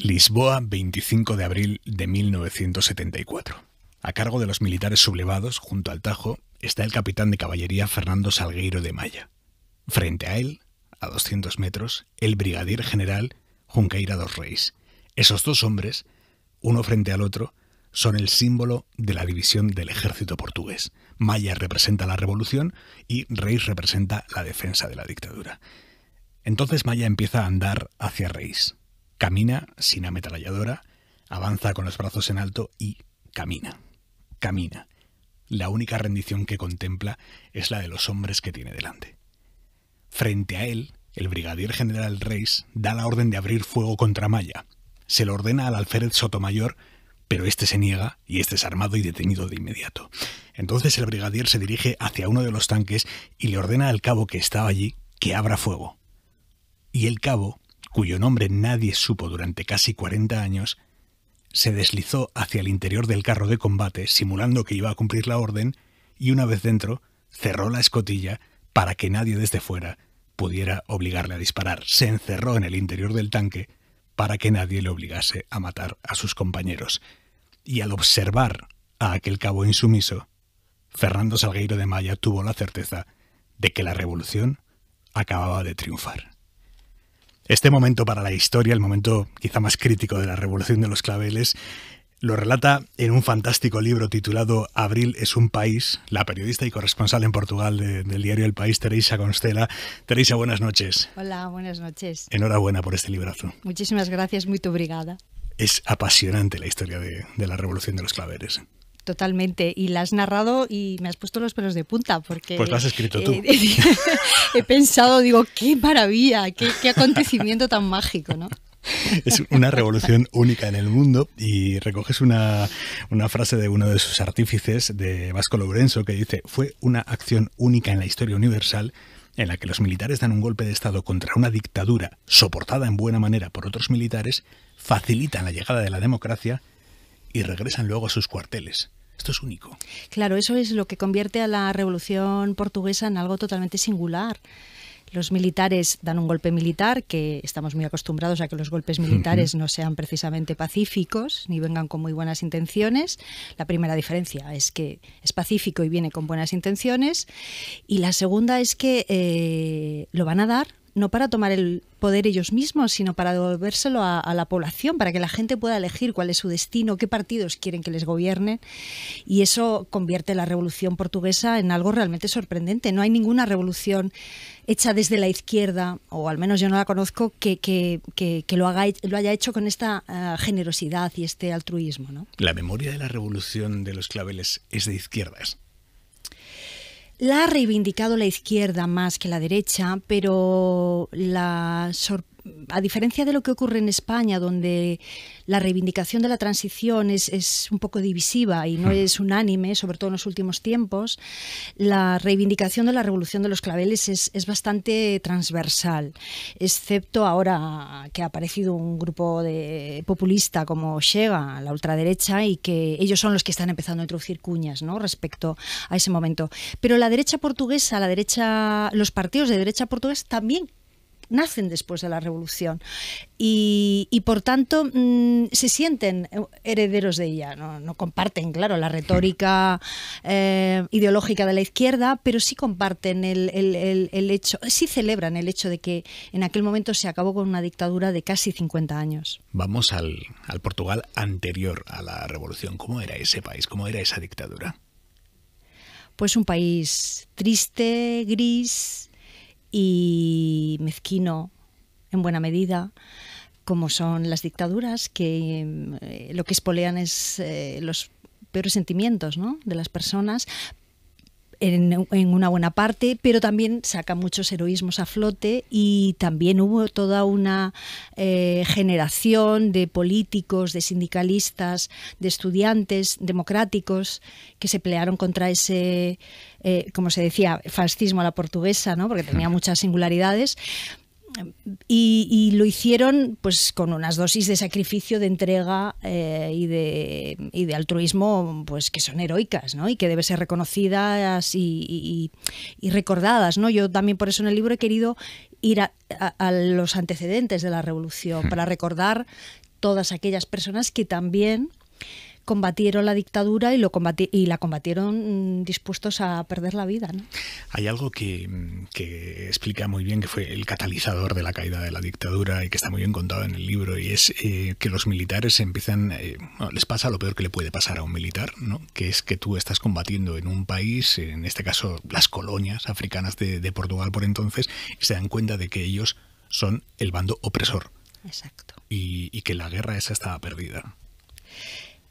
Lisboa, 25 de abril de 1974. A cargo de los militares sublevados, junto al Tajo, está el capitán de caballería Fernando Salgueiro de Maya. Frente a él, a 200 metros, el brigadier general Junqueira dos Reis. Esos dos hombres, uno frente al otro, son el símbolo de la división del ejército portugués. Maya representa la revolución y Reis representa la defensa de la dictadura. Entonces Maya empieza a andar hacia Reis, Camina sin ametralladora, avanza con los brazos en alto y camina, camina. La única rendición que contempla es la de los hombres que tiene delante. Frente a él, el brigadier general Reis da la orden de abrir fuego contra Maya. Se lo ordena al alférez Sotomayor, pero este se niega y este es desarmado y detenido de inmediato. Entonces el brigadier se dirige hacia uno de los tanques y le ordena al cabo que estaba allí que abra fuego. Y el cabo, cuyo nombre nadie supo durante casi 40 años, se deslizó hacia el interior del carro de combate simulando que iba a cumplir la orden y una vez dentro cerró la escotilla para que nadie desde fuera pudiera obligarle a disparar. Se encerró en el interior del tanque para que nadie le obligase a matar a sus compañeros. Y al observar a aquel cabo insumiso, Fernando Salgueiro de Maya tuvo la certeza de que la revolución acababa de triunfar. Este momento para la historia, el momento quizá más crítico de la Revolución de los Claveles, lo relata en un fantástico libro titulado Abril es un país, la periodista y corresponsal en Portugal del diario El País, Teresa Constela. Teresa, buenas noches. Hola, buenas noches. Enhorabuena por este librazo. Muchísimas gracias, muy obrigada. Es apasionante la historia de la Revolución de los Claveles. Totalmente. Y la has narrado y me has puesto los pelos de punta porque... Pues has escrito tú. Eh, he pensado, digo, qué maravilla, qué, acontecimiento tan mágico, ¿no? Es una revolución única en el mundo y recoges una, una, frase de uno de sus artífices, de Vasco Lourenço, que dice, fue una acción única en la historia universal en la que los militares dan un golpe de Estado contra una dictadura soportada en buena manera por otros militares, facilitan la llegada de la democracia y regresan luego a sus cuarteles. Esto es único. Claro, eso es lo que convierte a la Revolución Portuguesa en algo totalmente singular los militares dan un golpe militar, que estamos muy acostumbrados a que los golpes militares no sean precisamente pacíficos ni vengan con muy buenas intenciones. La primera diferencia es que es pacífico y viene con buenas intenciones. Y la segunda es que eh, lo van a dar, no para tomar el poder ellos mismos, sino para devolvérselo a, la población, para que la gente pueda elegir cuál es su destino, qué partidos quieren que les gobierne. Y eso convierte la revolución portuguesa en algo realmente sorprendente. No hay ninguna revolución hecha desde la izquierda, o al menos yo no la conozco, que, que, lo, lo haya hecho con esta eh, generosidad y este altruismo. ¿no? La memoria de la revolución de los claveles es de izquierdas la ha reivindicado la izquierda más que la derecha, pero la sorpresa a diferencia de lo que ocurre en España, donde la reivindicación de la transición es, un poco divisiva y no hmm. es unánime, sobre todo en los últimos tiempos, la reivindicación de la revolución de los claveles es, bastante transversal, excepto ahora que ha aparecido un grupo de populista como Chega, la ultraderecha, y que ellos son los que están empezando a introducir cuñas ¿no? respecto a ese momento. Pero la derecha portuguesa, la derecha, los partidos de derecha portuguesa también nacen después de la revolución y, por tanto mm, se sienten herederos de ella. No, comparten, claro, la retórica eh, ideológica de la izquierda, pero sí comparten el, el, hecho, sí celebran el hecho de que en aquel momento se acabó con una dictadura de casi 50 años. Vamos al, al Portugal anterior a la revolución. ¿Cómo era ese país? ¿Cómo era esa dictadura? Pues un país triste, gris, y mezquino en buena medida como son las dictaduras que eh, lo que espolean es eh, los peores sentimientos de las personas, en, una buena parte, pero también saca muchos heroísmos a flote y también hubo toda una eh, generación de políticos, de sindicalistas, de estudiantes democráticos que se pelearon contra ese, eh, como se decía, fascismo a la portuguesa, ¿no? porque tenía muchas singularidades, y, lo hicieron pues con unas dosis de sacrificio, de entrega eh, y, de, y, de, altruismo pues que son heroicas ¿no? y que deben ser reconocidas y, y, recordadas. ¿no? Yo también por eso en el libro he querido ir a los antecedentes de la revolución hmm. para recordar todas aquellas personas que también combatieron la dictadura y, lo combati y la combatieron mm, dispuestos a perder la vida. Hay algo mm, que, explica muy bien que fue el catalizador de la caída de la dictadura y que está muy bien contado en el libro y es eh, que los militares empiezan, eh, les pasa lo peor que le puede pasar a un militar, ¿no? que es que tú estás combatiendo en un país, en este caso las colonias africanas de, Portugal por entonces, y se dan cuenta de que ellos son el bando opresor. Exacto. Y, y que la guerra esa estaba perdida.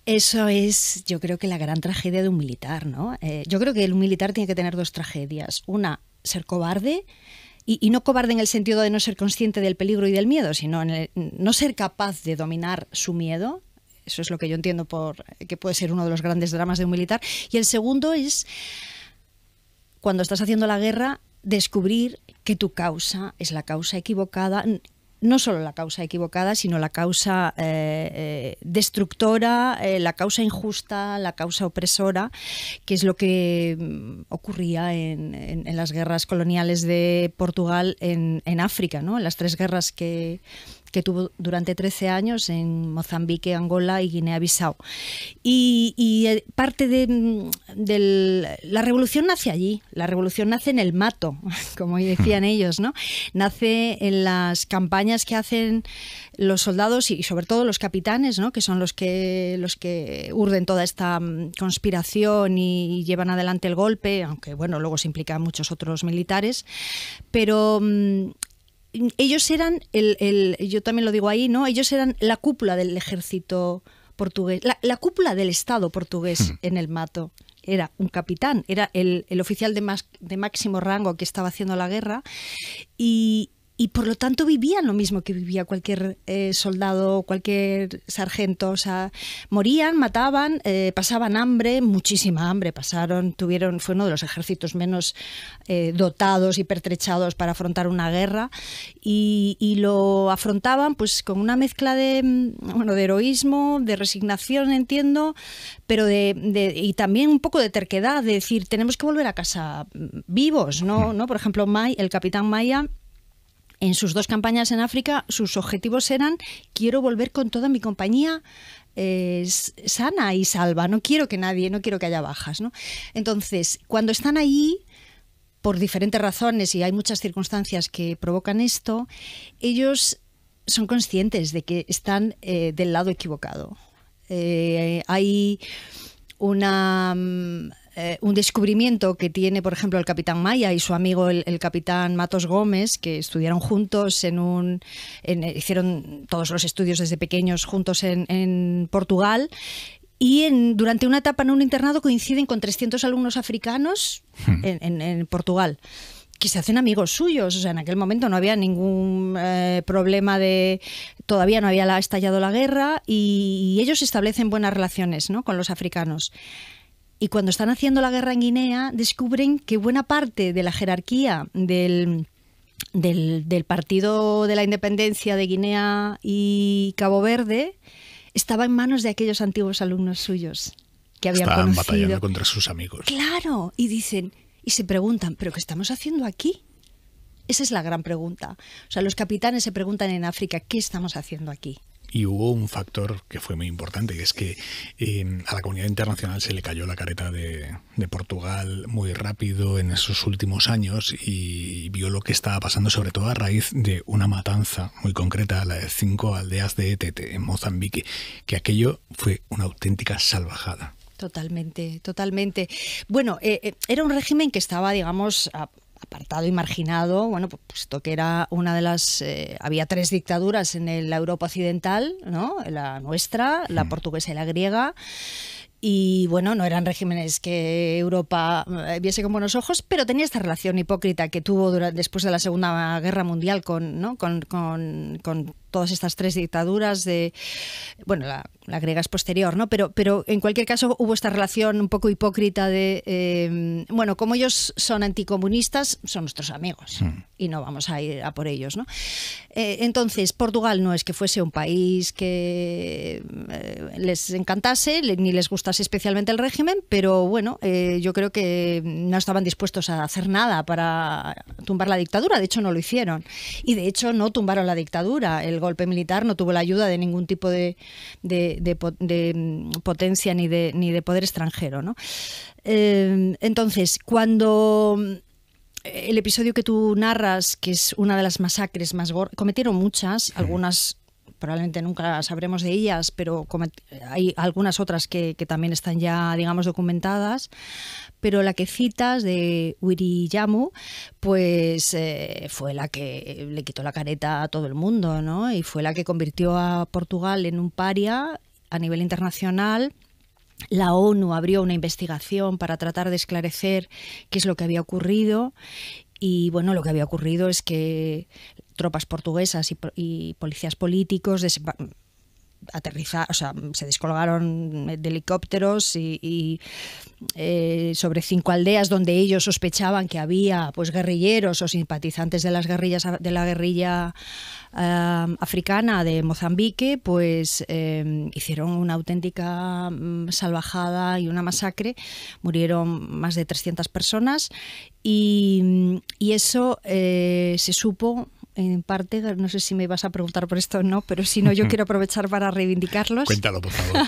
Eso es, yo creo que la gran tragedia de un militar, ¿no? Eh, yo creo que el militar tiene que tener dos tragedias. Una, ser cobarde. Y, no cobarde en el sentido de no ser consciente del peligro y del miedo, sino en no ser capaz de dominar su miedo, eso es lo que yo entiendo por que puede ser uno de los grandes dramas de un militar. Y el segundo es cuando estás haciendo la guerra descubrir que tu causa es la causa equivocada no solo la causa equivocada, sino la causa eh, eh, destructora, eh, la causa injusta, la causa opresora, que es lo que mm, ocurría en, las guerras coloniales de Portugal en, África, ¿no? en las tres guerras que, que tuvo durante 13 años en Mozambique, Angola y Guinea-Bissau. Y, eh, parte de, mm, la revolución nace allí, la revolución nace en el mato, como decían hmm. ellos, ¿no? Nace en las campañas que hacen los soldados y sobre todo los capitanes, que son los que los que urden toda esta mm, conspiración y, llevan adelante el golpe, aunque bueno, luego se implican muchos otros militares, pero mm, ellos eran, el, el, yo también lo digo ahí, ¿no? Ellos eran la cúpula del ejército portugués, la, cúpula del Estado portugués hmm. en el mato. Era un capitán, era el, el oficial de, más, de máximo rango que estaba haciendo la guerra y, y por lo tanto vivían lo mismo que vivía cualquier eh, soldado, cualquier sargento. O sea, morían, mataban, eh, pasaban hambre, muchísima hambre pasaron, tuvieron, fue uno de los ejércitos menos eh, dotados y pertrechados para afrontar una guerra y, lo afrontaban pues con una mezcla de, mm, bueno, de heroísmo, de resignación, entiendo, pero de, y también un poco de terquedad, decir, tenemos que volver a casa mm, vivos, ¿no? ¿No? Por ejemplo, May, el capitán Maya en sus dos campañas en África, sus objetivos eran quiero volver con toda mi compañía eh, sana y salva, no quiero que nadie, no quiero que haya bajas. Entonces, cuando están ahí, por diferentes razones, y hay muchas circunstancias que provocan esto, ellos son conscientes de que están eh, del lado equivocado. Eh, hay una mm, eh, un descubrimiento que tiene, por ejemplo, el capitán Maya y su amigo el, capitán Matos Gómez, que estudiaron juntos en un, eh, hicieron todos los estudios desde pequeños juntos en, Portugal. Y durante una etapa en un internado coinciden con 300 alumnos africanos hmm. en, Portugal que se hacen amigos suyos. O sea, en aquel momento no había ningún eh, problema de. Todavía no había estallado la guerra y, ellos establecen buenas relaciones con los africanos. Y cuando están haciendo la guerra en Guinea, descubren que buena parte de la jerarquía del, del, Partido de la Independencia de Guinea y Cabo Verde estaba en manos de aquellos antiguos alumnos suyos que habían Estaban batallando contra sus amigos. Claro, y dicen, y se preguntan, ¿pero qué estamos haciendo aquí? Esa es la gran pregunta. O sea, los capitanes se preguntan en África, ¿qué estamos haciendo aquí? Y hubo un factor que fue muy importante, que es que em, a la comunidad internacional se le cayó la careta de, Portugal muy rápido en esos últimos años y vio lo que estaba pasando, sobre todo a raíz de una matanza muy concreta, la de cinco aldeas de Etete en Mozambique, que aquello fue una auténtica salvajada. Totalmente, totalmente. Bueno, eh, eh, era un régimen que estaba, digamos, a apartado y marginado, bueno, pues puesto que era una de las, eh, había tres dictaduras en el, la Europa occidental, ¿no? La nuestra, la hmm. portuguesa y la griega, y bueno, no eran regímenes que Europa eh, viese con buenos ojos, pero tenía esta relación hipócrita que tuvo después de la Segunda Guerra Mundial con, ¿no? con, todas estas tres dictaduras de bueno la, la, griega es posterior no pero pero en cualquier caso hubo esta relación un poco hipócrita de eh, bueno como ellos son anticomunistas son nuestros amigos hmm y no vamos a ir a por ellos. Eh, entonces, Portugal no es que fuese un país que eh, les encantase ni les gustase especialmente el régimen, pero bueno, eh, yo creo que no estaban dispuestos a hacer nada para tumbar la dictadura, de hecho no lo hicieron. Y de hecho no tumbaron la dictadura, el golpe militar no tuvo la ayuda de ningún tipo de, mm, potencia ni de, poder extranjero. entonces, cuando el episodio que tú narras, que es una de las masacres más cometieron muchas, algunas probablemente nunca sabremos de ellas, pero hay algunas otras que, también están ya, digamos, documentadas. Pero la que citas de Wiriyamu, pues eh, fue la que le quitó la careta a todo el mundo, ¿no? Y fue la que convirtió a Portugal en un paria a nivel internacional la ONU abrió una investigación para tratar de esclarecer qué es lo que había ocurrido y bueno, lo que había ocurrido es que tropas portuguesas y, policías políticos aterrizaron, se descolgaron de helicópteros y eh, sobre cinco aldeas donde ellos sospechaban que había pues guerrilleros o simpatizantes de las guerrillas de la guerrilla africana de Mozambique, pues em, hicieron una auténtica mm, salvajada y una masacre. Murieron más de 300 personas y, y eso eh, se supo en parte, no sé si me vas a preguntar por esto o no, pero si no, yo quiero aprovechar para reivindicarlos. Cuéntalo, por favor.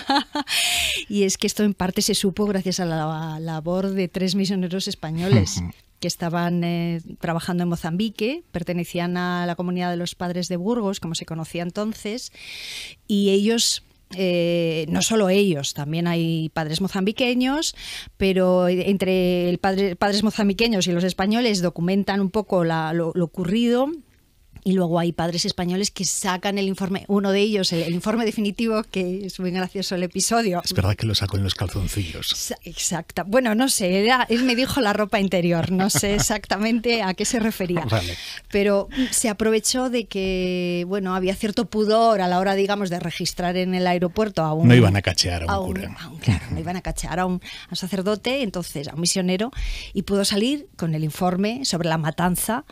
y es que esto en parte se supo gracias a la, labor de tres misioneros españoles. que estaban eh, trabajando en Mozambique, pertenecían a la comunidad de los padres de Burgos, como se conocía entonces, y ellos eh, no solo ellos, también hay padres mozambiqueños, pero entre el padre, padres mozambiqueños y los españoles documentan un poco lo ocurrido y luego hay padres españoles que sacan el informe, uno de ellos, el, informe definitivo, que es muy gracioso el episodio. Es verdad que lo sacó en los calzoncillos. Exacto. Bueno, no sé, él me dijo la ropa interior, no sé exactamente a qué se refería. Pero se aprovechó de que, bueno, había cierto pudor a la hora, digamos, de registrar en el aeropuerto a un... No iban a cachear a un, no iban a cachear a un, a un sacerdote, entonces a un misionero, y pudo salir con el informe sobre la matanza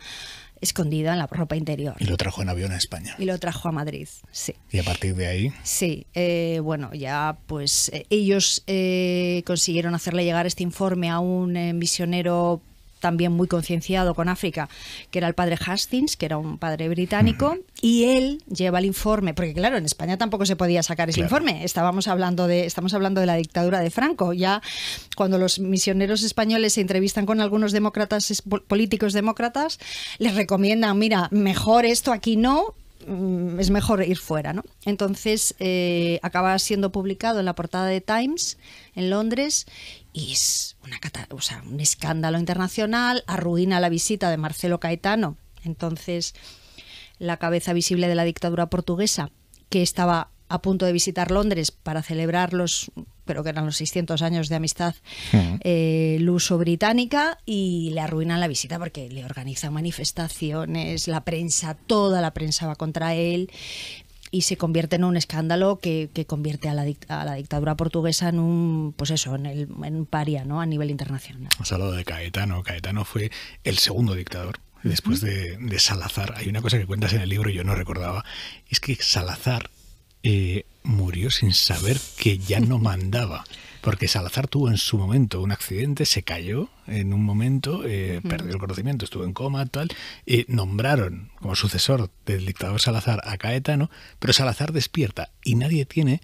escondido en la ropa interior. Y lo trajo en avión a España. Y lo trajo a Madrid, sí. ¿Y a partir de ahí? Sí, eh, bueno, ya pues eh, ellos eh, consiguieron hacerle llegar este informe a un misionero también muy concienciado con África, que era el padre Hastings, que era un padre británico, y él lleva el informe, porque claro, en España tampoco se podía sacar ese informe. Estábamos hablando de estamos hablando de la dictadura de Franco, ya cuando los misioneros españoles se entrevistan con algunos demócratas políticos demócratas, les recomiendan, mira, mejor esto aquí no, Mm, es mejor ir fuera, ¿no? Entonces eh, acaba siendo publicado en la portada de Times en Londres y es una un escándalo internacional, arruina la visita de Marcelo Caetano, entonces la cabeza visible de la dictadura portuguesa, que estaba a punto de visitar Londres para celebrar los creo que eran los 600 años de amistad eh, luso-británica, y le arruinan la visita porque le organizan manifestaciones, la prensa, toda la prensa va contra él, y se convierte en un escándalo que, convierte a la, dictadura portuguesa en un, pues eso, en, el, un paria ¿no? a nivel internacional. Un hablado de Caetano. Caetano fue el segundo dictador después de, Salazar. Hay una cosa que cuentas en el libro y yo no recordaba. Es que Salazar eh, murió sin saber que ya no mandaba. Porque Salazar tuvo en su momento un accidente, se cayó en un momento, eh, perdió el conocimiento, estuvo en coma, tal. y nombraron como sucesor del dictador Salazar a Caetano, pero Salazar despierta y nadie tiene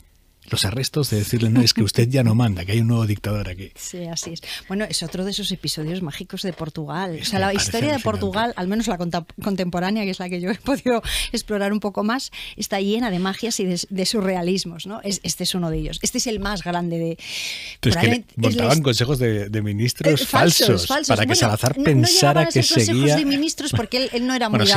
los arrestos de decirle, no, es que usted ya no manda, que hay un nuevo dictador aquí. Sí, así es. Bueno, es otro de esos episodios mágicos de Portugal. o sea, la historia de Portugal, al menos la contemporánea, que es la que yo he podido explorar un poco más, está llena de magias y de, surrealismos, ¿no? este es uno de ellos. Este es el más grande de... que montaban consejos de, ministros eh, falsos, para que Salazar pensara no que consejos seguía... de ministros porque él, no era muy sí,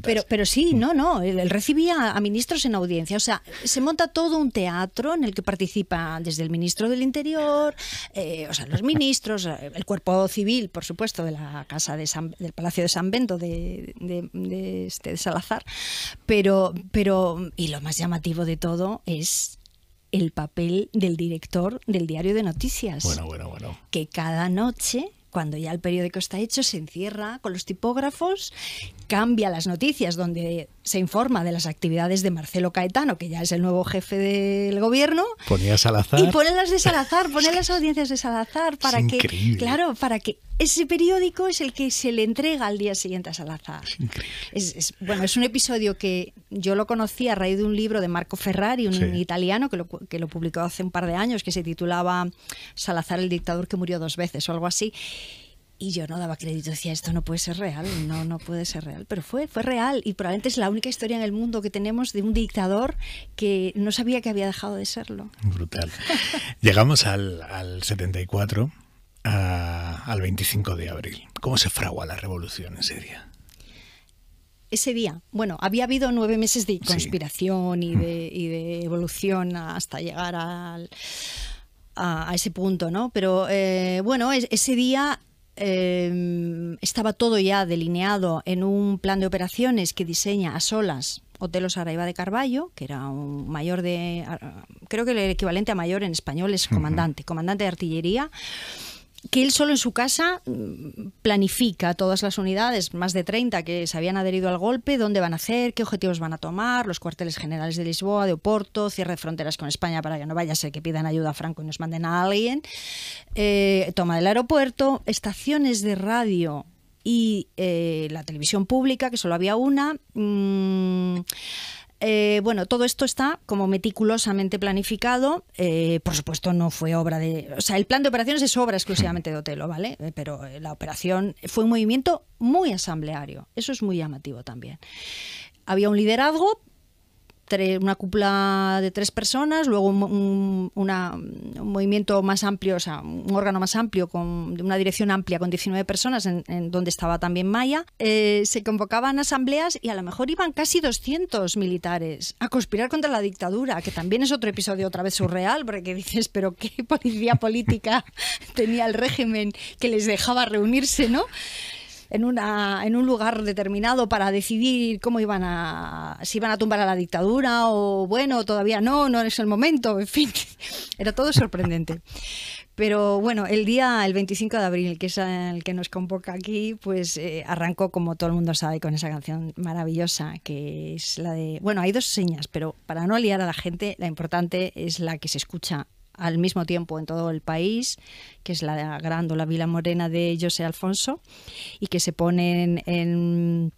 Pero, pero sí, no, no, él, él recibía a ministros en audiencia. O sea, se monta todo un teatro en el que participa desde el ministro del Interior, eh, o sea, los ministros, eh, el cuerpo civil, por supuesto, de la casa del Palacio de San Bento este, de, Salazar, pero, pero, y lo más llamativo de todo es el papel del director del diario de noticias. Bueno, bueno, bueno. Que cada noche cuando ya el periódico está hecho, se encierra con los tipógrafos, cambia las noticias donde se informa de las actividades de Marcelo Caetano, que ya es el nuevo jefe del gobierno. Ponía Salazar. Y pone las de Salazar, pone las audiencias de Salazar para que, claro, para que ese periódico es el que se le entrega al día siguiente a Salazar. Es, bueno, es un episodio que yo lo conocí a raíz de un libro de Marco Ferrari, un italiano que lo, que lo publicó hace un par de años, que se titulaba Salazar el dictador que murió dos veces o algo así y yo no daba crédito, decía, esto no puede ser real, no, no puede ser real, pero fue, fue real y probablemente es la única historia en el mundo que tenemos de un dictador que no sabía que había dejado de serlo. Brutal. Llegamos al, 74, al 25 de abril. ¿Cómo se fragua la revolución ese día? ese día, bueno, había habido nueve meses de conspiración mm. y, de, evolución hasta llegar al, a, ese punto, ¿no? Pero eh, bueno, ese día Em, estaba todo ya delineado en un plan de operaciones que diseña a solas Otelos Araiba de Carballo, que era un mayor de, creo que el equivalente a mayor en español es comandante, comandante de artillería que él solo en su casa mm, planifica todas las unidades, más de 30 que se habían adherido al golpe, dónde van a hacer, qué objetivos van a tomar, los cuarteles generales de Lisboa, de Oporto, cierre fronteras con España para que no vaya a ser que pidan ayuda a Franco y nos manden a alguien, eh, toma del aeropuerto, estaciones de radio y eh, la televisión pública, que solo había una. Mm, eh, bueno, todo esto está como meticulosamente planificado. Eh, por supuesto, no fue obra de. O sea, el plan de operaciones es obra exclusivamente de Otelo, ¿vale? Eh, pero la operación fue un movimiento muy asambleario. Eso es muy llamativo también. Había un liderazgo una cúpula de tres personas, luego un, movimiento más amplio, o sea, un órgano más amplio con una dirección amplia con 19 personas, en, donde estaba también Maya. Eh, se convocaban asambleas y a lo mejor iban casi 200 militares a conspirar contra la dictadura, que también es otro episodio otra vez surreal, porque dices, pero qué policía política tenía el régimen que les dejaba reunirse, ¿no? en, una, en un lugar determinado para decidir cómo iban a, si iban a tumbar a la dictadura o bueno, todavía no, no es el momento, en fin, era todo sorprendente. Pero bueno, el día, el 25 de abril, que es el que nos convoca aquí, pues eh, arrancó, como todo el mundo sabe, con esa canción maravillosa, que es la de... Bueno, hay dos señas, pero para no liar a la gente, la importante es la que se escucha al mismo tiempo en todo el país, que es la la Vila Morena de José Alfonso, y que se ponen en,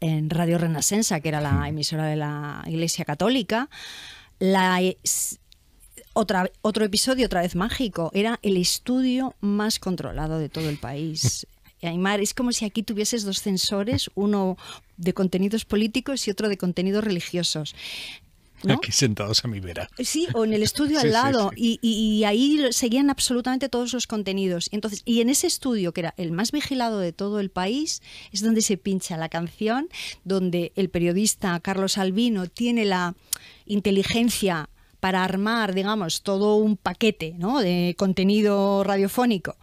en Radio Renascensa, que era la emisora de la Iglesia Católica. La, otra, otro episodio, otra vez mágico, era el estudio más controlado de todo el país. Aymar, es como si aquí tuvieses dos censores, uno de contenidos políticos y otro de contenidos religiosos. Aquí sentados a mi vera. Sí, o en el estudio al lado. Y, y, ahí seguían absolutamente todos los contenidos. Y, entonces, y en ese estudio, que era el más vigilado de todo el país, es donde se pincha la canción, donde el periodista Carlos Albino tiene la inteligencia para armar, digamos, todo un paquete ¿no? de contenido radiofónico.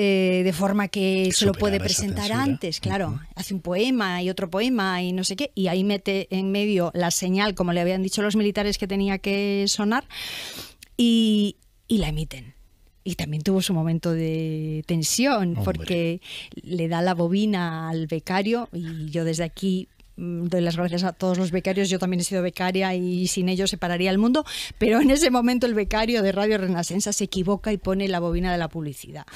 Eh, de forma que se lo puede presentar antes, claro. Hace un poema y otro poema y no sé qué, y ahí mete en medio la señal, como le habían dicho los militares que tenía que sonar, y, y la emiten y también tuvo su momento de tensión porque le da la bobina al becario y yo desde aquí mm, doy las gracias a todos los becarios, yo también he sido becaria y sin ellos se pararía el mundo, pero en ese momento el becario de Radio Renascença se equivoca y pone la bobina de la publicidad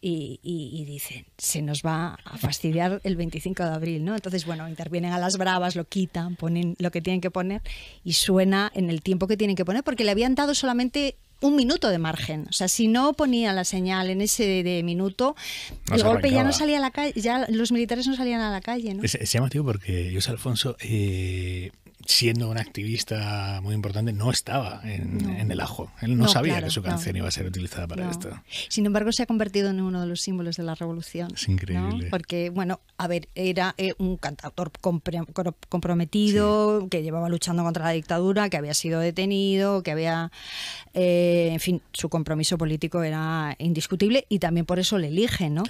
y, y, dicen, se nos va a fastidiar el 25 de abril, ¿no? Entonces, bueno, intervienen a las bravas, lo quitan, ponen lo que tienen que poner y suena en el tiempo que tienen que poner, porque le habían dado solamente un minuto de margen. O sea, si no ponía la señal en ese minuto, el golpe ya no salía a la calle, ya los militares no salían a la calle. ¿no? Se llama tío porque yo soy Alfonso eh, siendo un activista muy importante, no estaba en, el ajo. Él no, sabía que su canción iba a ser utilizada para esto. Sin embargo, se ha convertido en uno de los símbolos de la revolución. Es increíble. Porque, bueno, a ver, era eh, un cantautor comprometido, que llevaba luchando contra la dictadura, que había sido detenido, que había... Eh, en fin, su compromiso político era indiscutible y también por eso le eligen, ¿no?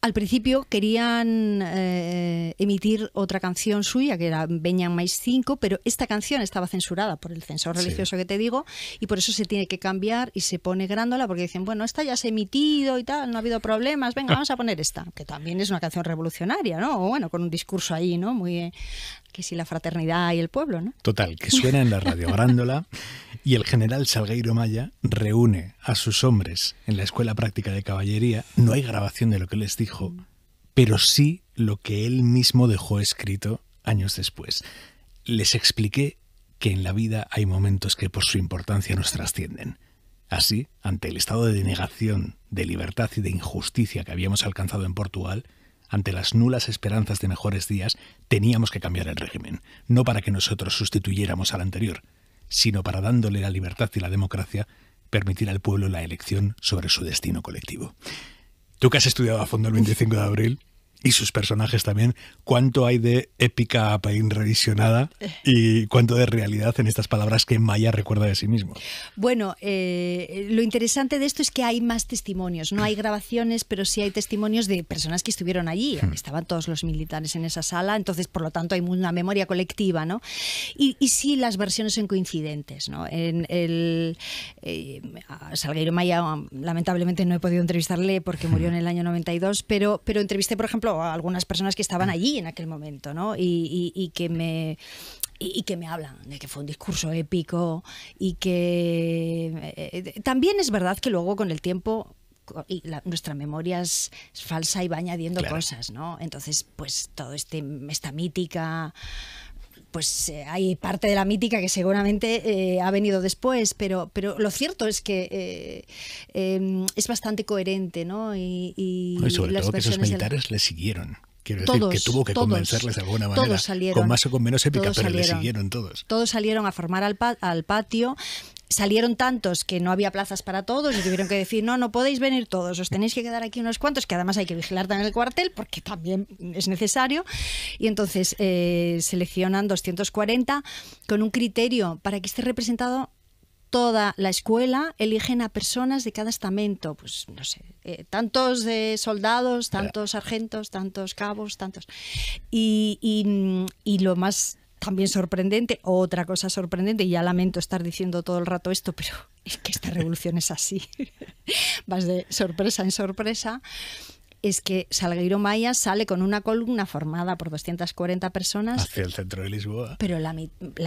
Al principio querían eh, emitir otra canción suya, que era Beñan Mais 5, pero esta canción estaba censurada por el censor religioso que te digo, y por eso se tiene que cambiar y se pone grándola, porque dicen, bueno, esta ya se ha emitido y tal, no ha habido problemas, venga, vamos a poner esta, que también es una canción revolucionaria, ¿no? O bueno, con un discurso ahí, ¿no? Muy eh, que si la fraternidad y el pueblo, ¿no? Total, que suena en la radio Grándola y el general Salgueiro Maya reúne a sus hombres en la Escuela Práctica de Caballería. No hay grabación de lo que les dijo, pero sí lo que él mismo dejó escrito años después. Les expliqué que en la vida hay momentos que por su importancia nos trascienden. Así, ante el estado de denegación, de libertad y de injusticia que habíamos alcanzado en Portugal, ante las nulas esperanzas de mejores días, teníamos que cambiar el régimen, no para que nosotros sustituyéramos al anterior, sino para dándole la libertad y la democracia, permitir al pueblo la elección sobre su destino colectivo. Tú que has estudiado a fondo el 25 de abril, y sus personajes también, cuánto hay de épica pain revisionada y cuánto de realidad en estas palabras que Maya recuerda de sí mismo. Bueno, eh, lo interesante de esto es que hay más testimonios, no hay mm. grabaciones, pero sí hay testimonios de personas que estuvieron allí, mm. estaban todos los militares en esa sala, entonces por lo tanto hay una memoria colectiva, ¿no? Y, sí las versiones son coincidentes, ¿no? En el, eh, Salgueiro Maya, lamentablemente no he podido entrevistarle porque murió en el año 92, pero, pero entrevisté, por ejemplo, algunas personas que estaban allí en aquel momento, ¿no? y, que me y, que me hablan de que fue un discurso épico y que eh, eh, también es verdad que luego con el tiempo nuestra memoria es, falsa y va añadiendo cosas, ¿no? Entonces, pues todo este esta mítica pues eh, hay parte de la mítica que seguramente eh, ha venido después, pero, pero lo cierto es que eh, em, es bastante coherente, ¿no? Y, y, sobre todo que esos militares le siguieron. Quiero decir que tuvo que convencerles de alguna manera. Con más o con menos épica, pero le siguieron todos. Todos salieron a formar al, al patio salieron tantos que no había plazas para todos y tuvieron que decir, no, no podéis venir todos, os tenéis que quedar aquí unos cuantos, que además hay que vigilar también el cuartel porque también es necesario. Y entonces eh, seleccionan 240 con un criterio para que esté representado toda la escuela eligen a personas de cada estamento, pues no sé, eh, tantos soldados, tantos sargentos, tantos cabos, tantos. y, lo más también sorprendente, otra cosa sorprendente, y ya lamento estar diciendo todo el rato esto, pero es que esta revolución es así, vas de sorpresa en sorpresa, es que Salgueiro Maya sale con una columna formada por 240 personas. Hacia el centro de Lisboa. Pero la,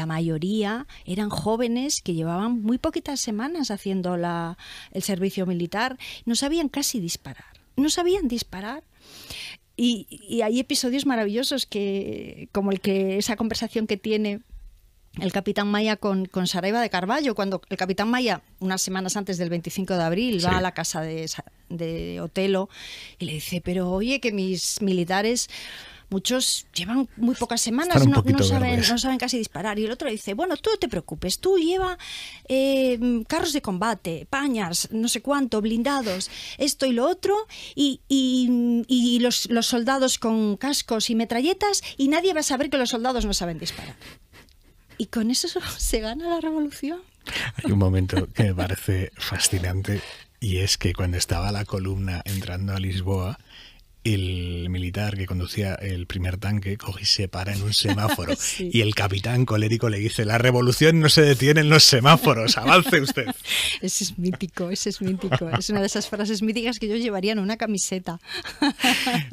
mayoría eran jóvenes que llevaban muy poquitas semanas haciendo el servicio militar, no sabían casi disparar, no sabían disparar. Y, hay episodios maravillosos que, como el que esa conversación que tiene el capitán Maya con, con Saraiva de Carballo, cuando el capitán Maya, unas semanas antes del 25 de abril, va a la casa de, de Otelo y le dice, pero oye, que mis militares muchos llevan muy pocas semanas, no, saben, casi disparar. Y el otro dice, bueno, tú no te preocupes, tú lleva eh, carros de combate, pañas, no sé cuánto, blindados, esto y lo otro, y, los, los soldados con cascos y metralletas, y nadie va a saber que los soldados no saben disparar. Y con eso se gana la revolución. Hay un momento que me parece fascinante y es que cuando estaba la columna entrando a Lisboa, el militar que conducía el primer tanque y se para en un semáforo. Y el capitán colérico le dice, la revolución no se detiene en los semáforos, avance usted. ese es mítico, ese es mítico. Es una de esas frases míticas que yo llevaría en una camiseta.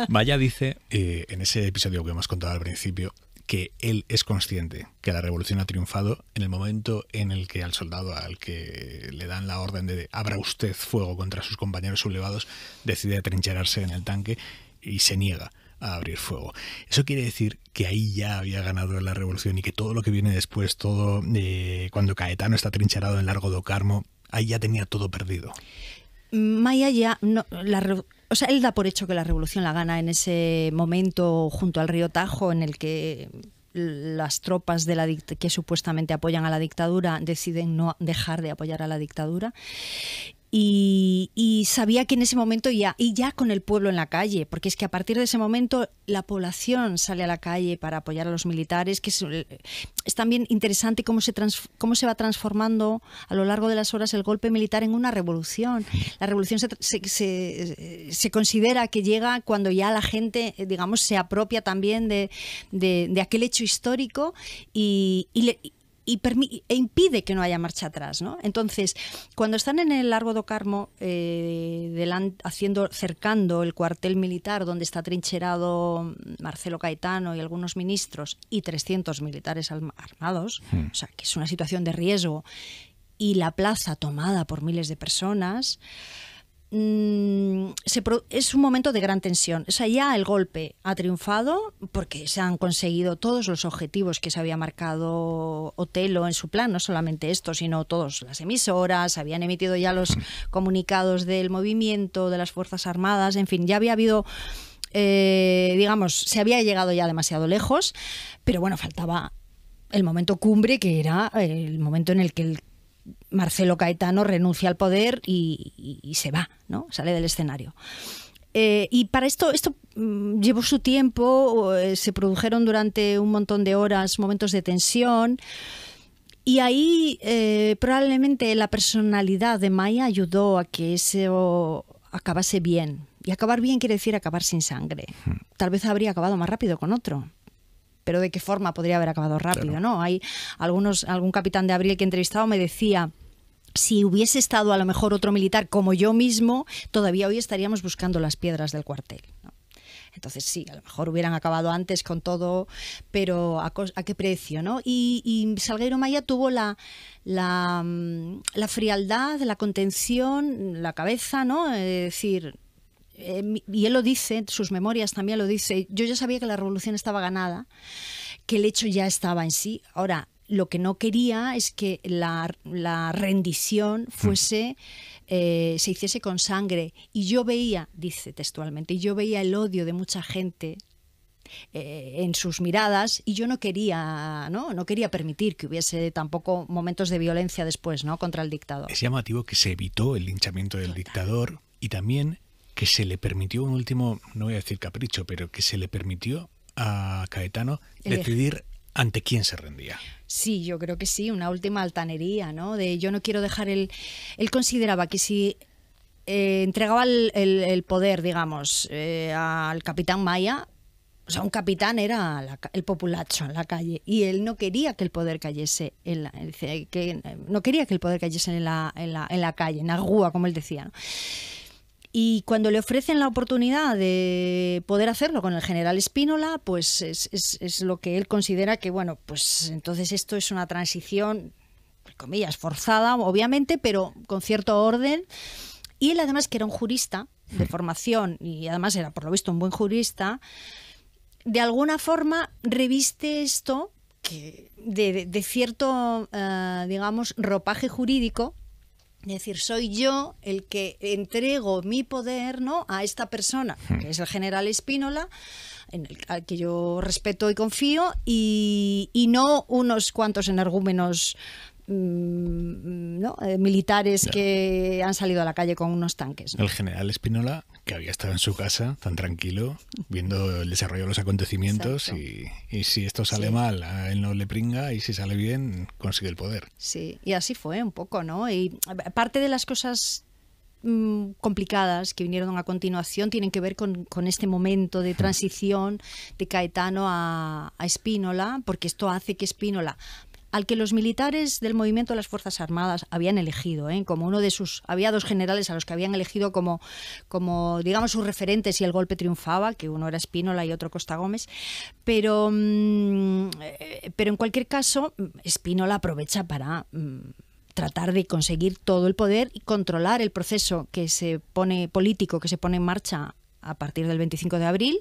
Vaya dice, eh, en ese episodio que hemos contado al principio, que él es consciente que la revolución ha triunfado en el momento en el que al soldado al que le dan la orden de abra usted fuego contra sus compañeros sublevados decide atrincherarse en el tanque y se niega a abrir fuego. Eso quiere decir que ahí ya había ganado la revolución y que todo lo que viene después, todo eh, cuando Caetano está trincherado en Largo do Carmo, ahí ya tenía todo perdido. Maya ya, no, o sea, él da por hecho que la revolución la gana en ese momento junto al río Tajo en el que las tropas de la que supuestamente apoyan a la dictadura deciden no dejar de apoyar a la dictadura y, sabía que en ese momento ya, y ya con el pueblo en la calle, porque es que a partir de ese momento la población sale a la calle para apoyar a los militares, que es, eh, también interesante cómo se, cómo se va transformando a lo largo de las horas el golpe militar en una revolución. La revolución se, eh, se, considera que llega cuando ya la gente, eh, digamos, se apropia también de, aquel hecho histórico y, y, y e impide que no haya marcha atrás. ¿no? Entonces, cuando están en el Largo do Carmo, eh, haciendo, cercando el cuartel militar donde está trincherado Marcelo Caetano y algunos ministros y 300 militares armados, hmm. o sea, que es una situación de riesgo, y la plaza tomada por miles de personas, Mm, es un momento de gran tensión. O sea, ya el golpe ha triunfado porque se han conseguido todos los objetivos que se había marcado Otelo en su plan, no solamente esto, sino todas las emisoras, habían emitido ya los comunicados del movimiento, de las Fuerzas Armadas, en fin, ya había habido... Eh, digamos, se había llegado ya demasiado lejos, pero bueno, faltaba el momento cumbre, que era el momento en el que el Marcelo Caetano renuncia al poder y, se va, ¿no? Sale del escenario. Eh, y para esto, esto mm, llevó su tiempo, eh, se produjeron durante un montón de horas momentos de tensión. Y ahí eh, probablemente la personalidad de Maya ayudó a que eso acabase bien. Y acabar bien quiere decir acabar sin sangre. Hmm. Tal vez habría acabado más rápido con otro pero de qué forma podría haber acabado rápido, ¿no? Hay algunos, algún capitán de abril que he entrevistado me decía si hubiese estado a lo mejor otro militar como yo mismo, todavía hoy estaríamos buscando las piedras del cuartel. Entonces sí, a lo mejor hubieran acabado antes con todo, pero ¿a, qué precio? ¿no? Y, y Salgueiro Maya tuvo la, la, mm, la, frialdad, la contención, la cabeza, ¿no? Es decir, eh, y él lo dice, sus memorias también lo dice, yo ya sabía que la revolución estaba ganada, que el hecho ya estaba en sí. Ahora, lo que no quería es que la, rendición hmm. fuese, eh, se hiciese con sangre. Y yo veía, dice textualmente, y yo veía el odio de mucha gente eh, en sus miradas y yo no quería, ¿no? No quería permitir que hubiese tampoco momentos de violencia después, ¿no? Contra el dictador. Es llamativo que se evitó el linchamiento del dictador y también que se le permitió un último, no voy a decir capricho, pero que se le permitió a Caetano eh. decidir ante quién se rendía. Sí, yo creo que sí, una última altanería, ¿no? De yo no quiero dejar el... Él consideraba que si eh, entregaba el, poder, digamos, eh, al capitán Maya, o sea, un capitán era el populacho en la calle y él no quería que el poder cayese en la, que, no quería que el poder cayese en la, en la, en la calle, en como él decía. ¿no? Y cuando le ofrecen la oportunidad de poder hacerlo con el general Espínola, pues es, lo que él considera que, bueno, pues entonces esto es una transición, entre comillas, forzada, obviamente, pero con cierto orden. Y él además que era un jurista de formación y además era por lo visto un buen jurista, de alguna forma reviste esto de, cierto, eh, digamos, ropaje jurídico es decir, soy yo el que entrego mi poder ¿no? a esta persona, hmm. que es el general Espínola, en el, al que yo respeto y confío, y, y no unos cuantos energúmenos Mm, ¿no? Eh, militares que han salido a la calle con unos tanques. El general Espinola, que había estado en su casa tan tranquilo, viendo el desarrollo de los acontecimientos y, si esto sale mal, a él no le pringa y si sale bien, consigue el poder. Sí, y así fue un poco, ¿no? Y parte de las cosas mm, complicadas que vinieron a continuación tienen que ver con, este momento de transición de Caetano a, a Espínola, porque esto hace que Espínola al que los militares del movimiento de las Fuerzas Armadas habían elegido, ¿eh? como uno de sus, había dos generales a los que habían elegido como, como, digamos, sus referentes si el golpe triunfaba, que uno era Espínola y otro Costa Gómez, pero, mm, eh, pero en cualquier caso, Espínola aprovecha para mm, tratar de conseguir todo el poder y controlar el proceso que se pone político que se pone en marcha a partir del 25 de abril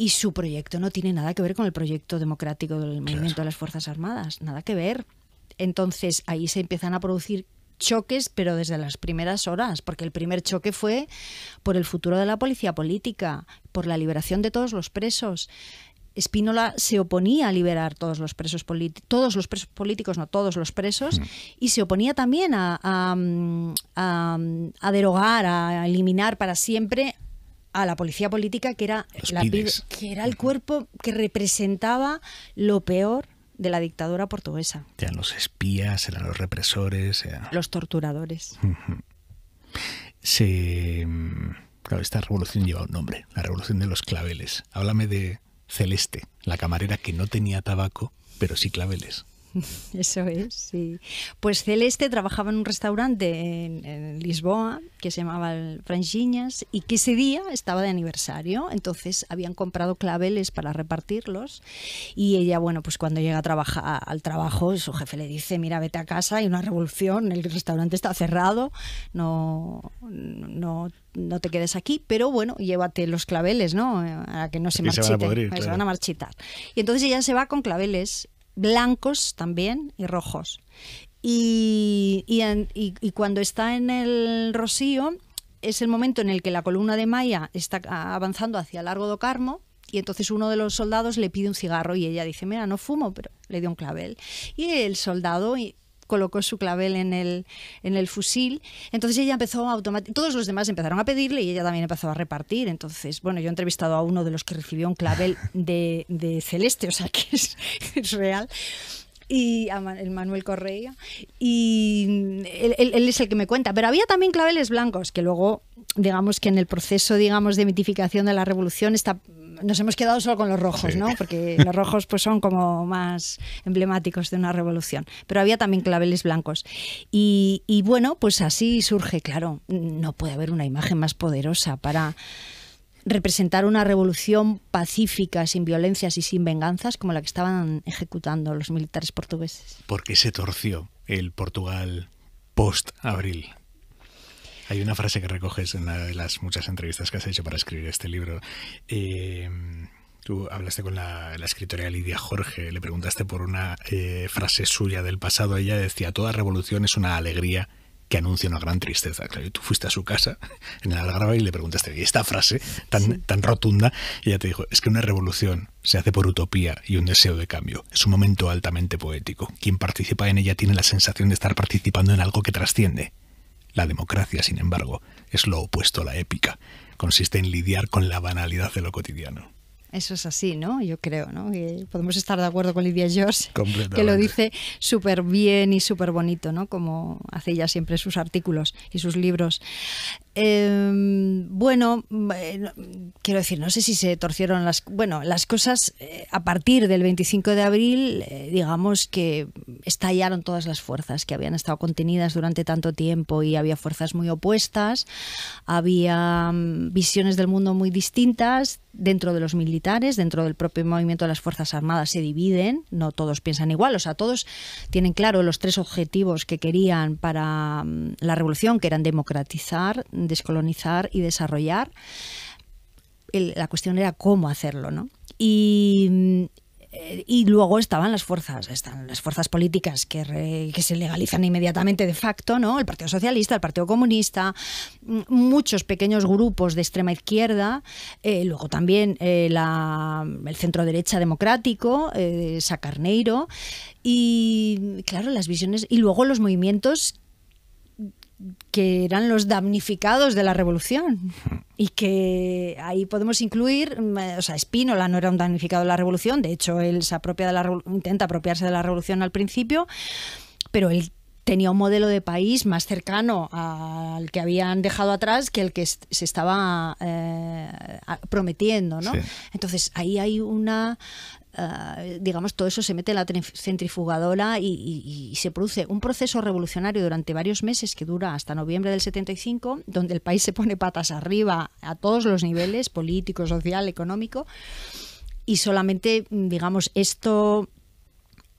y su proyecto no tiene nada que ver con el proyecto democrático del movimiento de las Fuerzas Armadas, nada que ver. Entonces ahí se empiezan a producir choques, pero desde las primeras horas, porque el primer choque fue por el futuro de la policía política, por la liberación de todos los presos. Espínola se oponía a liberar todos los presos políticos, todos los presos políticos, no todos los presos, y se oponía también a derogar, a eliminar para siempre a la policía política, que era, que era el cuerpo que representaba lo peor de la dictadura portuguesa. Eran los espías, eran los represores. Eran... Los torturadores. Mm, esta revolución lleva un nombre, la revolución de los claveles. Háblame de Celeste, la camarera que no tenía tabaco, pero sí claveles. Eso es, sí. Pues Celeste trabajaba en un restaurante en, Lisboa que se llamaba el y que ese día estaba de aniversario, entonces habían comprado claveles para repartirlos y ella, bueno, pues cuando llega al trabajo, su jefe le dice, mira, vete a casa, hay una revolución, el restaurante está cerrado, no, no no te quedes aquí, pero bueno, llévate los claveles, ¿no? para eh, que no se marchiten. van a, se van a marchitar. Y entonces ella se va con claveles blancos también y rojos. Y, y, cuando está en el rocío es el momento en el que la columna de Maya está avanzando hacia Largo do Carmo, y entonces uno de los soldados le pide un cigarro y ella dice, mira, no fumo, pero le dio un clavel. Y el soldado colocó su clavel en el, en el fusil. Entonces ella empezó automáticamente, todos los demás empezaron a pedirle y ella también empezó a repartir. Entonces, bueno, yo he entrevistado a uno de los que recibió un clavel de, de celeste, o sea que es, real y a el Manuel Correa y él, es el que me cuenta pero había también claveles blancos que luego digamos que en el proceso digamos de mitificación de la revolución está nos hemos quedado solo con los rojos, ¿no? Porque los rojos pues son como más emblemáticos de una revolución. Pero había también claveles blancos. Y, y bueno, pues así surge, claro, no puede haber una imagen más poderosa para representar una revolución pacífica, sin violencias y sin venganzas, como la que estaban ejecutando los militares portugueses. Porque se torció el Portugal post-abril. Hay una frase que recoges en una de las muchas entrevistas que has hecho para escribir este libro. Eh, tú hablaste con la, escritora Lidia Jorge, le preguntaste por una eh, frase suya del pasado. Ella decía: Toda revolución es una alegría que anuncia una gran tristeza. Claro, tú fuiste a su casa en el Algarve y le preguntaste: ¿Y esta frase tan, tan rotunda? Y ella te dijo: Es que una revolución se hace por utopía y un deseo de cambio. Es un momento altamente poético. Quien participa en ella tiene la sensación de estar participando en algo que trasciende, la democracia, sin embargo, es lo opuesto a la épica. Consiste en lidiar con la banalidad de lo cotidiano. Eso es así, ¿no? Yo creo, ¿no? Y podemos estar de acuerdo con Lidia George, que lo dice súper bien y súper bonito, ¿no? Como hace ella siempre sus artículos y sus libros. Em, bueno, mm, eh, quiero decir, no sé si se torcieron las... Bueno, las cosas eh, a partir del 25 de abril, eh, digamos que estallaron todas las fuerzas que habían estado contenidas durante tanto tiempo y había fuerzas muy opuestas, había mm, visiones del mundo muy distintas dentro de los militares, dentro del propio movimiento de las Fuerzas Armadas se dividen, no todos piensan igual, o sea, todos tienen claro los tres objetivos que querían para mm, la revolución, que eran democratizar, descolonizar y desarrollar. la cuestión era cómo hacerlo, ¿no? Eh, y, luego estaban las fuerzas, están las fuerzas políticas que, se legalizan inmediatamente de facto, ¿no? El Partido Socialista, el Partido Comunista, mm, muchos pequeños grupos de extrema izquierda, eh, luego también eh, el centro derecha democrático, Sacarneiro, y claro, las visiones, y luego los movimientos que eran los damnificados de la revolución y que ahí podemos incluir, mm, eh, o sea, Spínola no era un damnificado de la revolución, de hecho él se apropia de la, intenta apropiarse de la revolución al principio, pero él tenía un modelo de país más cercano al que habían dejado atrás que el que se estaba eh, prometiendo, ¿no? Entonces ahí hay una eh, digamos, todo eso se mete en la centrifugadora y, se produce un proceso revolucionario durante varios meses que dura hasta noviembre del 75, donde el país se pone patas arriba a todos los niveles, político, social, económico, y solamente, digamos, esto...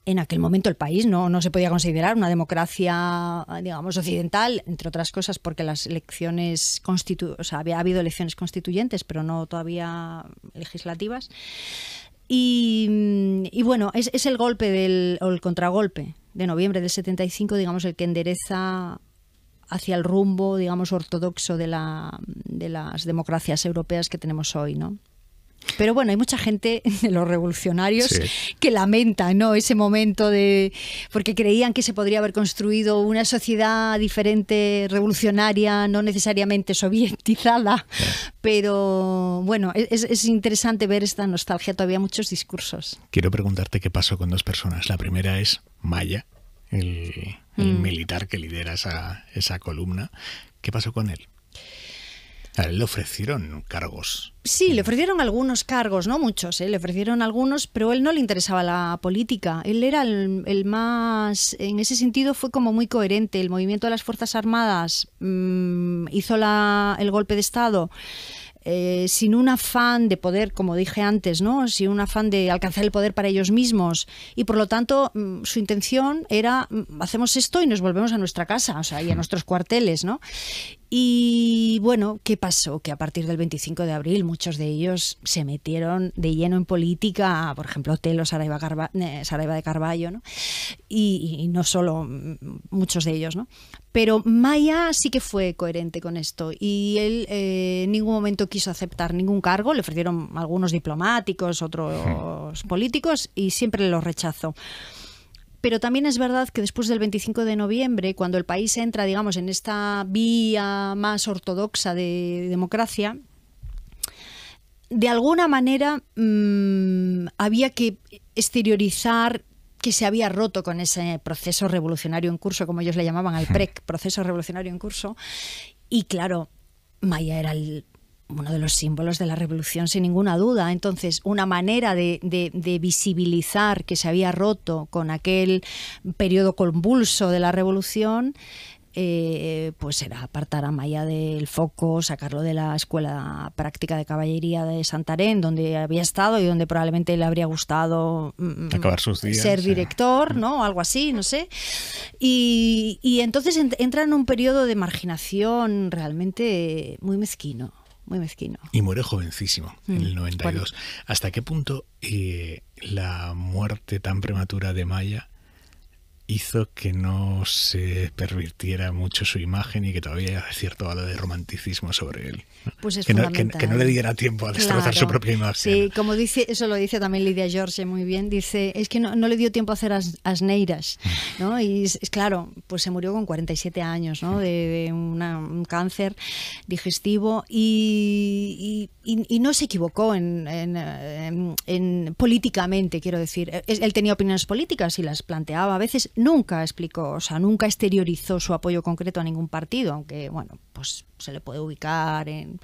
En aquel momento el país no, se podía considerar una democracia, digamos, occidental, entre otras cosas porque las elecciones había habido elecciones constituyentes, pero no todavía legislativas. Mm, y, bueno, es, el golpe del, o el contragolpe de noviembre del 75, digamos, el que endereza hacia el rumbo, digamos, ortodoxo de, de las democracias europeas que tenemos hoy, ¿no? Pero bueno, hay mucha gente de los revolucionarios que lamenta ¿no? ese momento de. porque creían que se podría haber construido una sociedad diferente, revolucionaria, no necesariamente sovietizada. Pero bueno, e-, es, interesante ver esta nostalgia, todavía muchos discursos. Quiero preguntarte qué pasó con dos personas. La primera es Maya, el, mm. militar que lidera esa columna. ¿Qué pasó con él? le ofrecieron cargos. Sí, le ofrecieron algunos cargos, no muchos, ¿eh? le ofrecieron algunos, pero él no le interesaba la política. Él era el, más, en ese sentido fue como muy coherente. El movimiento de las Fuerzas Armadas mm, hizo el golpe de Estado. Eh, sin un afán de poder, como dije antes, ¿no? sin un afán de alcanzar el poder para ellos mismos. Y por lo tanto, mm, su intención era, mm, hacemos esto y nos volvemos a nuestra casa, o sea, y a nuestros cuarteles. ¿no? Y bueno, ¿qué pasó? Que a partir del 25 de abril muchos de ellos se metieron de lleno en política, por ejemplo, Telo, eh, Saraiva, de Carballo, ¿no? Y, no solo mm, muchos de ellos, ¿no? Pero Maya sí que fue coherente con esto y él eh, en ningún momento quiso aceptar ningún cargo, le ofrecieron algunos diplomáticos, otros políticos y siempre los rechazó. Pero también es verdad que después del 25 de noviembre, cuando el país entra, digamos, en esta vía más ortodoxa de democracia, de alguna manera mm, había que exteriorizar que se había roto con ese proceso revolucionario en curso, como ellos le llamaban al PREC, proceso revolucionario en curso. Y claro, Maya era el uno de los símbolos de la revolución, sin ninguna duda. Entonces, una manera de, visibilizar que se había roto con aquel periodo convulso de la revolución. Eh, pues era apartar a Maya del foco, sacarlo de la escuela práctica de caballería de Santarén, donde había estado y donde probablemente le habría gustado mm, mm, ser director, mm. ¿no? Algo así, no sé. y entonces entra en un periodo de marginación realmente muy mezquino muy mezquino. Y muere jovencísimo, en el 92. Mm, ¿Hasta qué punto eh, la muerte tan prematura de Maya hizo que no se pervirtiera mucho su imagen y que todavía haya cierto halo de romanticismo sobre él. Pues que, no, le diera tiempo a destrozar su propia imagen. Sí, como dice, eso lo dice también Lidia George muy bien, dice, es que no, le dio tiempo a hacer as, asneiras, mm. ¿no? Y es, claro, pues se murió con 47 años, ¿no? De, un cáncer digestivo y, no se equivocó en, en eh, políticamente, quiero decir. E, él tenía opiniones políticas y las planteaba a veces nunca explicó, o sea, nunca exteriorizó su apoyo concreto a ningún partido, aunque, bueno, pues se le puede ubicar en,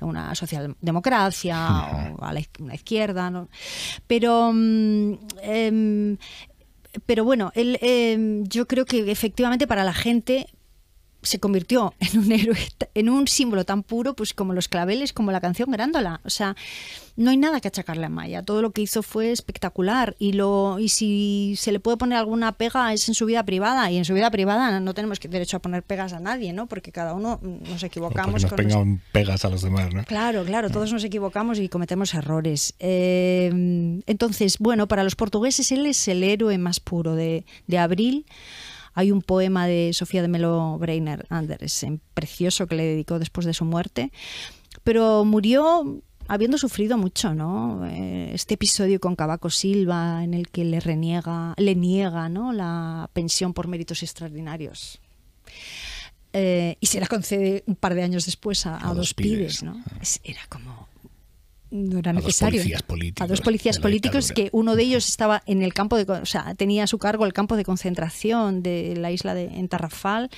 una socialdemocracia o a la izquierda, Pero... Mm, em, pero bueno, él, em, yo creo que efectivamente para la gente se convirtió en un héroe, en un símbolo tan puro pues como los claveles, como la canción Grándola. O sea, no hay nada que achacarle a Maya. Todo lo que hizo fue espectacular y lo y si se le puede poner alguna pega es en su vida privada y en su vida privada no tenemos derecho a poner pegas a nadie, ¿no? Porque cada uno nos equivocamos. Porque nos pegan pegas a los demás, ¿no? Claro, claro. Ah. Todos nos equivocamos y cometemos errores. Em, entonces, bueno, para los portugueses él es el héroe más puro de abril. Hay un poema de Sofía de Melo Breiner Andersen, precioso, que le dedicó después de su muerte. Pero murió habiendo sufrido mucho, ¿no? Eh, este episodio con Cabaco Silva, en el que le reniega, le niega, ¿no? La pensión por méritos extraordinarios. Eh, y se la concede un par de años después a, dos, pibes, pibes ¿no? Ah. Era como no era necesario. A dos policías políticos, que uno de ellos estaba en el campo de, tenía a su cargo el campo de concentración de la isla de en Tarrafal,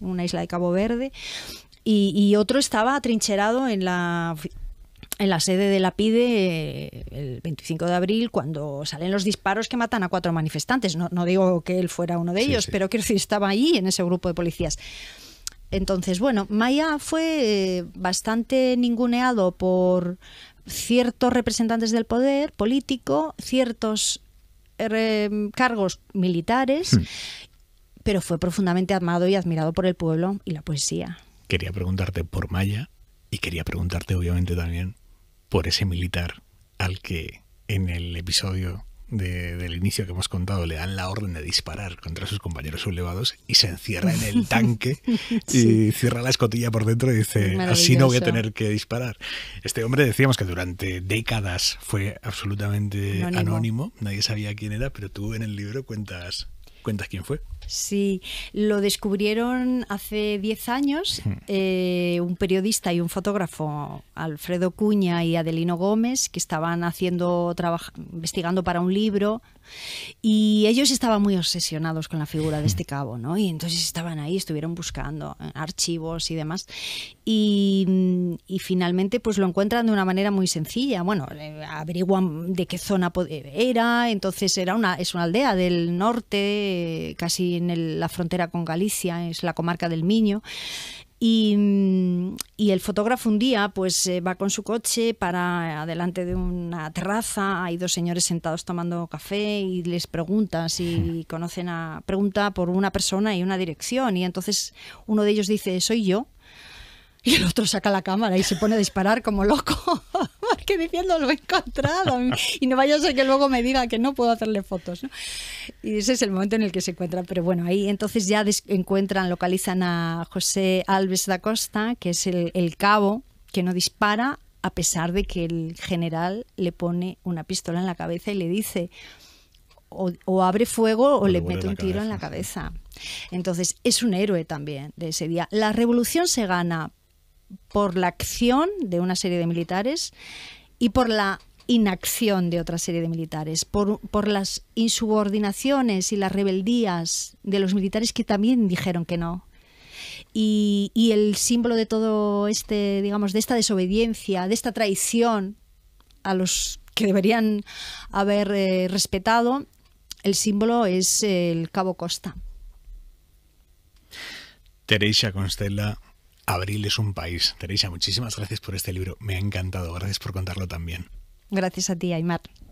una isla de Cabo Verde, y, otro estaba atrincherado en la en la sede de la PIDE eh, el 25 de abril, cuando salen los disparos que matan a cuatro manifestantes. No, digo que él fuera uno de ellos, pero quiero decir, estaba ahí en ese grupo de policías. Entonces, bueno, Maya fue eh, bastante ninguneado por, ciertos representantes del poder político, ciertos eh, cargos militares, hmm. pero fue profundamente amado y admirado por el pueblo y la poesía. Quería preguntarte por Maya y quería preguntarte obviamente también por ese militar al que en el episodio del inicio que hemos contado, le dan la orden de disparar contra sus compañeros sublevados y se encierra en el tanque y cierra la escotilla por dentro y dice, así no voy a tener que disparar. Este hombre decíamos que durante décadas fue absolutamente anónimo, nadie sabía quién era, pero tú en el libro cuentas cuentas quién fue. Sí, lo descubrieron hace 10 años eh, un periodista y un fotógrafo, Alfredo Cuña y Adelino Gómez, que estaban haciendo, investigando para un libro y ellos estaban muy obsesionados con la figura de este cabo, ¿no? Y entonces estaban ahí, estuvieron buscando eh, archivos y demás. Mm, y, finalmente, pues lo encuentran de una manera muy sencilla. Bueno, eh, averiguan de qué zona era, entonces era una, es una aldea del norte, casi en la frontera con Galicia, es la comarca del Miño. Mm, y, el fotógrafo un día pues eh, va con su coche para adelante de una terraza, hay dos señores sentados tomando café y les pregunta si conocen a pregunta por una persona y una dirección y entonces uno de ellos dice, "Soy yo." Y el otro saca la cámara y se pone a disparar como loco. que diciendo lo he encontrado y no vaya a ser que luego me diga que no puedo hacerle fotos. ¿no? Y ese es el momento en el que se encuentran. Pero bueno, ahí entonces ya encuentran, localizan a José Alves da Costa, que es el, cabo que no dispara a pesar de que el general le pone una pistola en la cabeza y le dice o, abre fuego o, le, mete un tiro en la cabeza. Entonces es un héroe también de ese día. La revolución se gana por la acción de una serie de militares y por la inacción de otra serie de militares, por, las insubordinaciones y las rebeldías de los militares que también dijeron que no. Y, el símbolo de todo este, digamos, de esta desobediencia, de esta traición a los que deberían haber eh, respetado, el símbolo es el Cabo Costa. Teresa Constela. Abril es un país. Teresa, muchísimas gracias por este libro. Me ha encantado. Gracias por contarlo también. Gracias a ti, Aymar.